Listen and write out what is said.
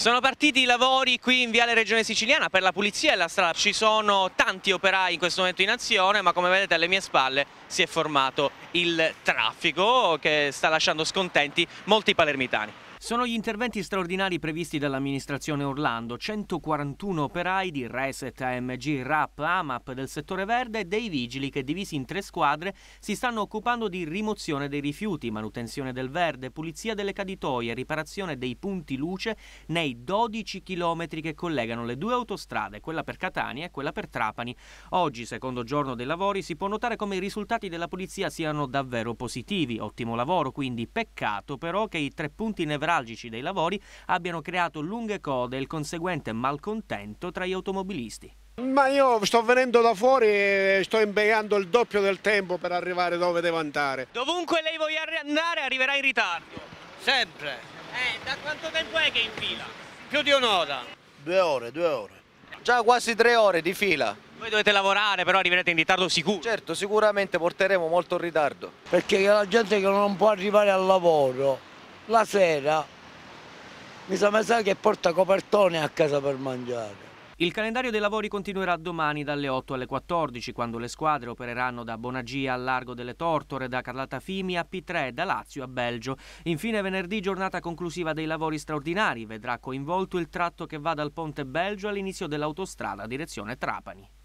Sono partiti i lavori qui in Viale Regione Siciliana per la pulizia della strada. Ci sono tanti operai in questo momento in azione, ma come vedete alle mie spalle si è formato il traffico che sta lasciando scontenti molti palermitani. Sono gli interventi straordinari previsti dall'amministrazione Orlando, 141 operai di Reset, AMG, RAP, AMAP del settore verde e dei vigili che divisi in tre squadre si stanno occupando di rimozione dei rifiuti, manutenzione del verde, pulizia delle caditoie, riparazione dei punti luce nei 12 chilometri che collegano le due autostrade, quella per Catania e quella per Trapani. Oggi, secondo giorno dei lavori, si può notare come i risultati della polizia siano davvero positivi. Ottimo lavoro, quindi peccato però che i tre punti nevralgici nevralgici dei lavori abbiano creato lunghe code e il conseguente malcontento tra gli automobilisti. Ma io sto venendo da fuori e sto impiegando il doppio del tempo per arrivare dove devo andare. Dovunque lei voglia andare arriverà in ritardo? Sempre. Eh, da quanto tempo è che è in fila? Più di un'ora. Due ore, due ore. Già quasi tre ore di fila. Voi dovete lavorare, però arriverete in ritardo sicuro. Certo, sicuramente porteremo molto in ritardo. Perché la gente che non può arrivare al lavoro la sera mi sa, mi che porta copertone a casa per mangiare. Il calendario dei lavori continuerà domani dalle 8 alle 14, quando le squadre opereranno da Bonagia al Largo delle Tortore, da Carlata Fimi a P3, da Lazio a Belgio. Infine venerdì giornata conclusiva dei lavori straordinari, vedrà coinvolto il tratto che va dal Ponte Belgio all'inizio dell'autostrada direzione Trapani.